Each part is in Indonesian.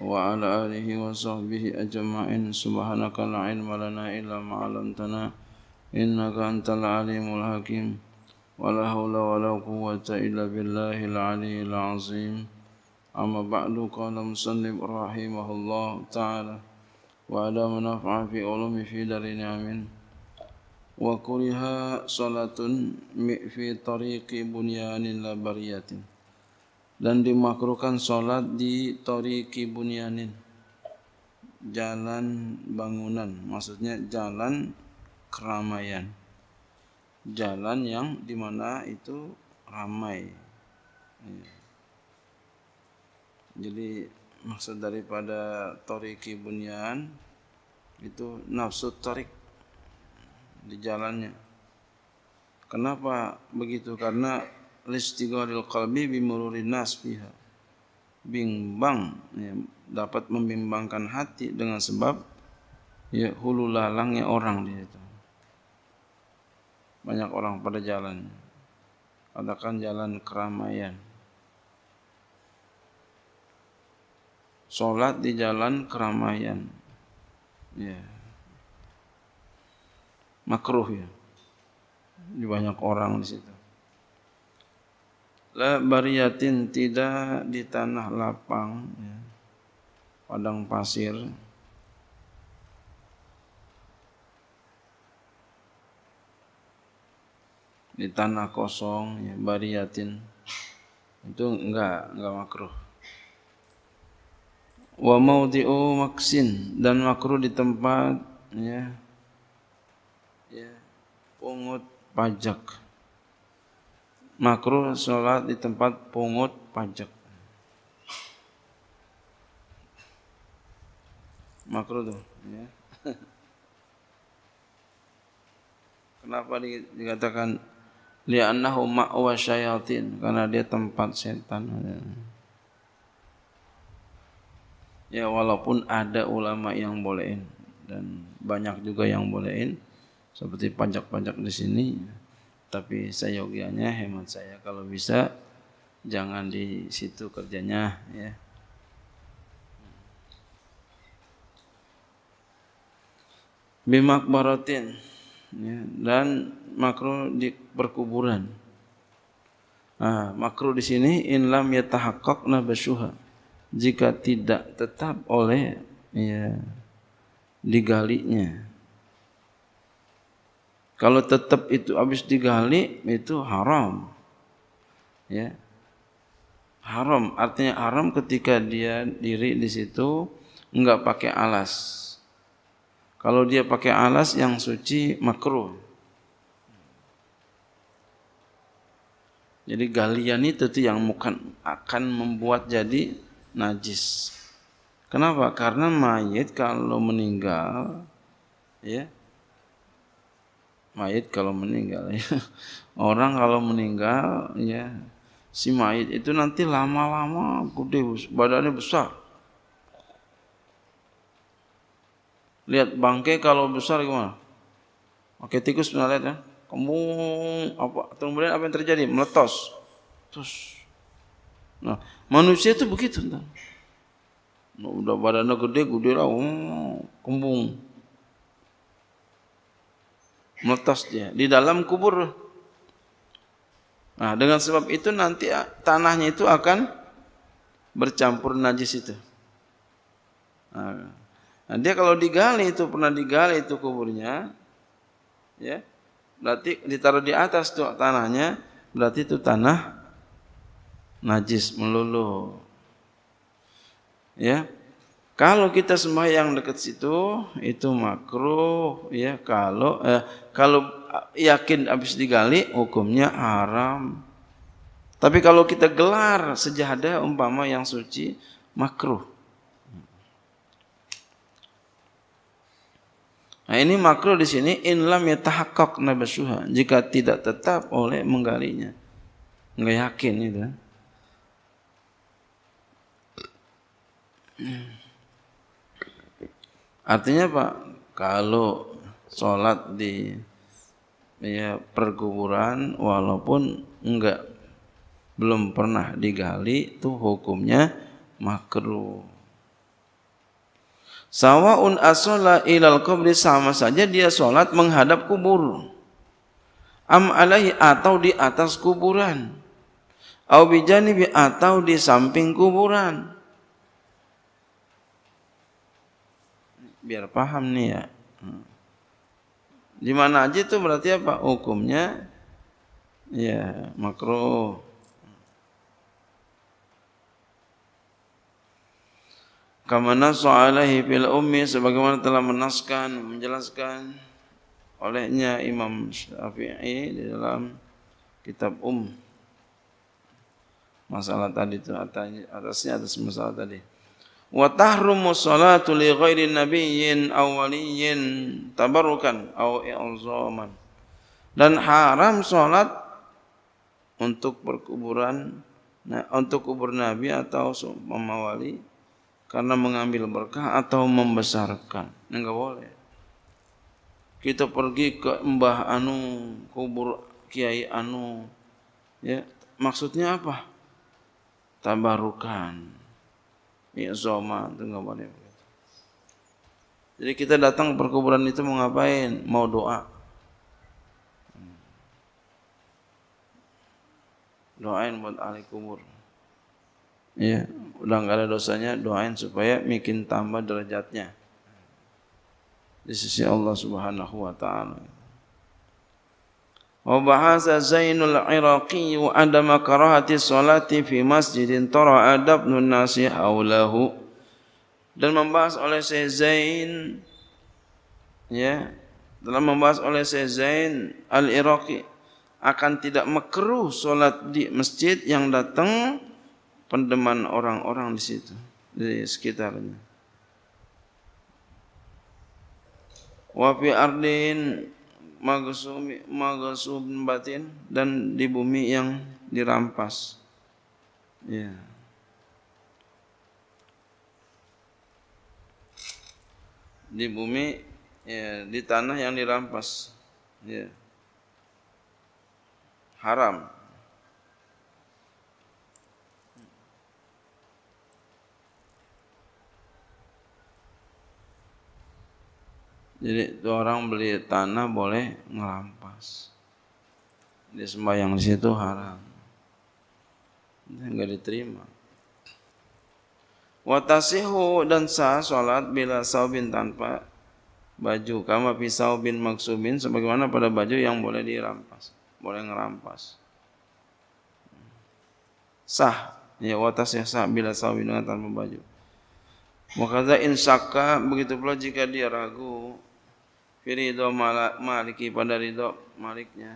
wa ala alihi wa sahbihi ajma'in subhanaka la ilma lana illa ma 'allamtana innaka antal alimul hakim wa la hawla wa la quwwata illa billahil aliyyil azim amma ba'du qala musannib rahimahullah ta'ala wa ala manafa'a fi ulumi fi darin amin wa kuriha salatun mi fi tariqi bunyanin labariyatin dan dimakruhkan sholat di Toriki Bunyanin jalan bangunan maksudnya jalan keramaian jalan yang dimana itu ramai iya. jadi maksud daripada Toriki Bunyan itu nafsu tarik di jalannya kenapa begitu karena listigoril qalbi bimururi nas fiha bimbang ya, dapat membimbangkan hati dengan sebab ya hulu lalangnya orang di situ banyak orang pada jalan adakan jalan keramaian Sholat di jalan keramaian ya. Makruh ya Di banyak orang di situ la bariyatin tidak di tanah lapang ya. padang pasir di tanah kosong ya, bariyatin itu enggak enggak makruh wa maudi'u maksin dan makruh di tempat ya ya pungut pajak makruh sholat di tempat pungut pajak. Makruh tuh, ya. Kenapa dikatakan li'annahu ma'wa syayatin karena dia tempat setan. Ya walaupun ada ulama yang bolehin dan banyak juga yang bolehin seperti pajak-pajak di sini. Tapi saya seyogianya hemat saya kalau bisa jangan di situ kerjanya ya. Bimak barotin ya, dan makro di perkuburan. Nah, makro di sini inlam lam yatahaqqaq Jika tidak tetap oleh ya digalinya kalau tetap itu habis digali itu haram. Ya. Haram artinya haram ketika dia diri di situ enggak pakai alas. Kalau dia pakai alas yang suci makruh. Jadi galian itu tuh yang bukan akan membuat jadi najis. Kenapa? Karena mayit kalau meninggal ya mayit kalau meninggal ya. Orang kalau meninggal ya si mayit itu nanti lama-lama gede badannya besar. Lihat bangke kalau besar gimana? Oke tikus pernah lihat ya Kembung apa? Kemudian apa yang terjadi? Meletos. Terus. Nah, manusia itu begitu. Nah, udah badannya gede, gede lah, kembung meletus dia di dalam kubur. Nah, dengan sebab itu nanti tanahnya itu akan bercampur najis itu. Nah, nah, dia kalau digali itu pernah digali itu kuburnya, ya berarti ditaruh di atas tuh tanahnya, berarti itu tanah najis melulu. Ya, kalau kita sembahyang dekat situ itu makruh ya kalau eh, kalau eh, yakin habis digali hukumnya haram. Tapi kalau kita gelar sejadah umpama yang suci makruh. Nah ini makruh di sini in lam yatahaqqaq nabasuha jika tidak tetap oleh menggalinya. Enggak yakin itu. Artinya Pak, kalau sholat di ya perkuburan walaupun enggak belum pernah digali itu hukumnya makruh. Sawaun asola ilal kubri sama saja dia sholat menghadap kubur. Am alaihi atau di atas kuburan. Au bi atau di samping kuburan biar paham nih ya. Hmm. Di mana aja itu berarti apa? Hukumnya ya makro Kama soalahi fil ummi sebagaimana telah menaskan menjelaskan olehnya Imam Syafi'i di dalam kitab Um masalah tadi itu atasnya atas masalah tadi. wa tahrumu salatu li ghairi nabiyyin aw waliyyin tabarukan aw i'zaman dan haram salat untuk perkuburan untuk kubur nabi atau mawali karena mengambil berkah atau membesarkan enggak boleh kita pergi ke mbah anu kubur kiai anu ya maksudnya apa tabarukan Izoma iya, itu ya. Jadi kita datang ke perkuburan itu mau ngapain? Mau doa. Hmm. Doain buat ahli kubur. Ya, udah nggak ada dosanya, doain supaya bikin tambah derajatnya di sisi Allah Subhanahu wa taala. Wabahasa Zainul Iraqi adama karahati salati fi masjidin tara adabnun nasi haulahu dan membahas oleh Syekh Zain ya dalam membahas oleh Syekh Zain Al-Iraqi akan tidak mekeruh solat di masjid yang datang pendeman orang-orang di situ di sekitarnya Wafi ardin maghsumi maghsum batin dan di bumi yang dirampas. Ya. Yeah. Di bumi ya, di tanah yang dirampas. Ya. Haram. Jadi itu orang beli tanah boleh ngelampas Dia sembahyang di situ haram. Dia nggak diterima. Watasihu dan sah sholat bila saubin tanpa baju kama pisau bin maksubin sebagaimana pada baju yang boleh dirampas boleh ngerampas sah ya watas ya sah bila saubin dengan tanpa baju maka insaka begitu pula jika dia ragu Firidho Maliki pada ridho Maliknya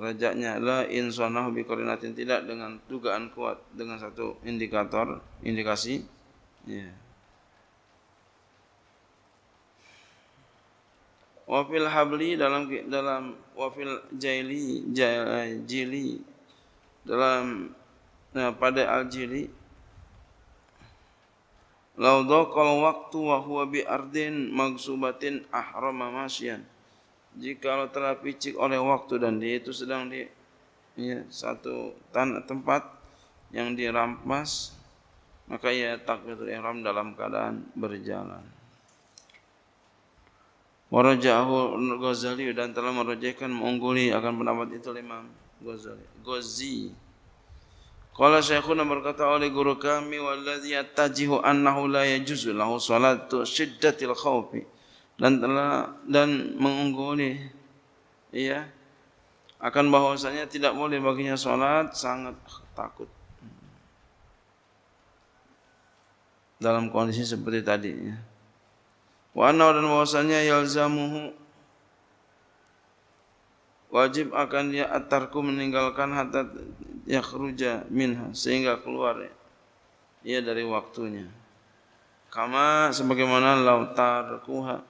Rajaknya La in sonah bi koordinatin tidak dengan dugaan kuat Dengan satu indikator Indikasi Ya yeah. Wafil habli dalam dalam wafil jaili jaili dalam eh, pada al jili Lau dhaqal waktu wa huwa bi ardin magsubatin ahrama masyan. Jika telah picik oleh waktu dan dia itu sedang di ya, satu tanah tempat yang dirampas, maka ia takbiratul ihram dalam keadaan berjalan. Warajahu Ghazali dan telah merujukkan mengungguli akan pendapat itu Imam Ghazali. Ghazali. Kalau Qala syaikhuna berkata oleh guru kami walladzi yattajihu annahu la yajuzu lahu salatu syiddatil khawfi dan telah dan mengungguli iya, akan bahwasanya tidak boleh baginya salat sangat takut dalam kondisi seperti tadi ya dan bahwasanya yalzamuhu wajib akan dia atarku meninggalkan hatat Ya yakhruja minha sehingga keluar ia dari waktunya kama sebagaimana lautar kuha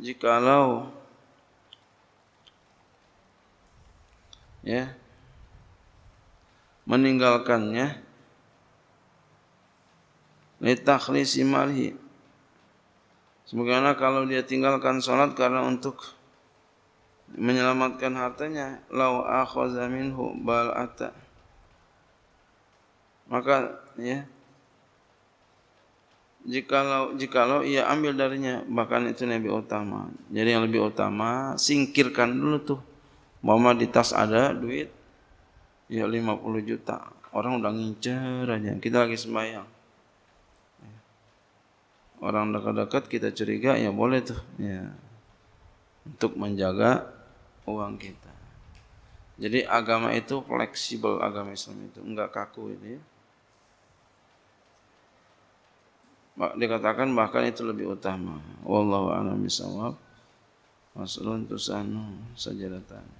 jika jikalau ya meninggalkannya litakhlisi malhi sebagaimana kalau dia tinggalkan salat karena untuk menyelamatkan hartanya lau akhaza minhu ata maka ya jikalau jikalau ia ambil darinya bahkan itu yang lebih utama jadi yang lebih utama singkirkan dulu tuh mama di tas ada duit ya 50 juta orang udah ngincer aja kita lagi sembahyang orang dekat-dekat kita curiga ya boleh tuh ya untuk menjaga uang kita. Jadi agama itu fleksibel agama Islam itu enggak kaku ini. Ya. Dikatakan bahkan itu lebih utama. Wallahu a'lam bishawab. sana saja datang.